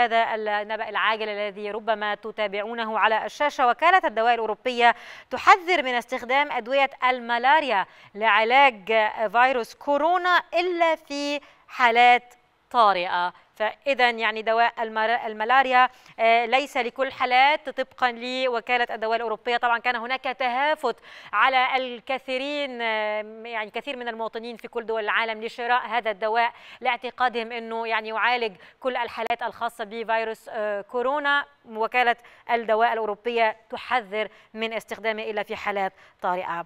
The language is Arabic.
هذا النبأ العاجل الذي ربما تتابعونه على الشاشة وكالة الدواء الأوروبية تحذر من استخدام أدوية الملاريا لعلاج فيروس كورونا إلا في حالات طارئة فاذا يعني دواء الملاريا آه، ليس لكل حالات طبقا لوكاله الدواء الاوروبيه طبعا كان هناك تهافت على الكثيرين آه، يعني كثير من المواطنين في كل دول العالم لشراء هذا الدواء لاعتقادهم انه يعني يعالج كل الحالات الخاصه بفيروس آه، كورونا وكاله الدواء الاوروبيه تحذر من استخدامه الا في حالات طارئه